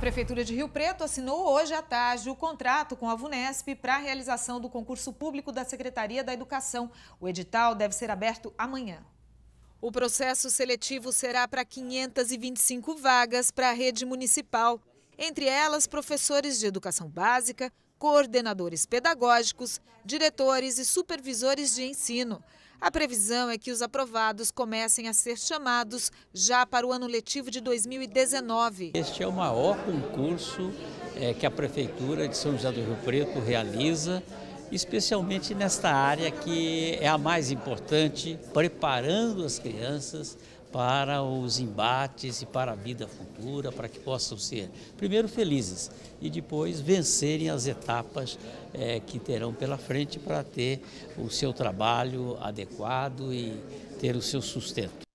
Prefeitura de Rio Preto assinou hoje à tarde o contrato com a VUNESP para a realização do concurso público da Secretaria da Educação. O edital deve ser aberto amanhã. O processo seletivo será para 525 vagas para a rede municipal entre elas professores de educação básica, coordenadores pedagógicos, diretores e supervisores de ensino. A previsão é que os aprovados comecem a ser chamados já para o ano letivo de 2019. Este é o maior concurso é, que a Prefeitura de São José do Rio Preto realiza especialmente nesta área que é a mais importante, preparando as crianças para os embates e para a vida futura, para que possam ser, primeiro, felizes e depois vencerem as etapas é, que terão pela frente para ter o seu trabalho adequado e ter o seu sustento.